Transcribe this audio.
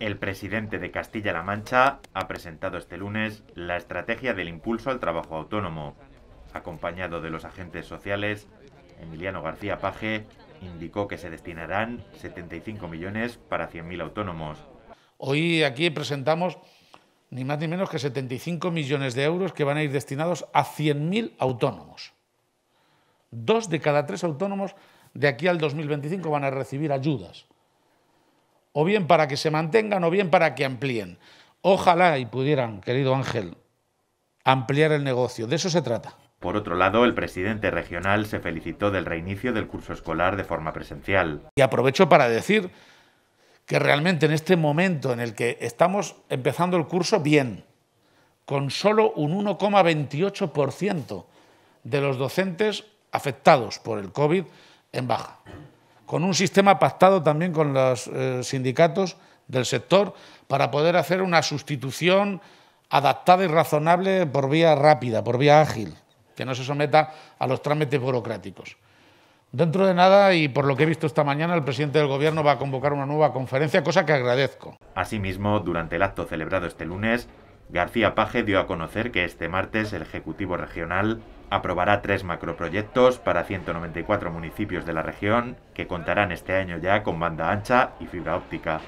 El presidente de Castilla-La Mancha ha presentado este lunes la estrategia del impulso al trabajo autónomo. Acompañado de los agentes sociales, Emiliano García Paje indicó que se destinarán 75 millones para 100.000 autónomos. Hoy aquí presentamos ni más ni menos que 75 millones de euros que van a ir destinados a 100.000 autónomos. Dos de cada tres autónomos de aquí al 2025 van a recibir ayudas o bien para que se mantengan o bien para que amplíen. Ojalá y pudieran, querido Ángel, ampliar el negocio. De eso se trata. Por otro lado, el presidente regional se felicitó del reinicio del curso escolar de forma presencial. Y aprovecho para decir que realmente en este momento en el que estamos empezando el curso bien, con solo un 1,28% de los docentes afectados por el COVID en baja con un sistema pactado también con los eh, sindicatos del sector para poder hacer una sustitución adaptada y razonable por vía rápida, por vía ágil, que no se someta a los trámites burocráticos. Dentro de nada, y por lo que he visto esta mañana, el presidente del Gobierno va a convocar una nueva conferencia, cosa que agradezco. Asimismo, durante el acto celebrado este lunes, García Paje dio a conocer que este martes el Ejecutivo Regional aprobará tres macroproyectos para 194 municipios de la región que contarán este año ya con banda ancha y fibra óptica.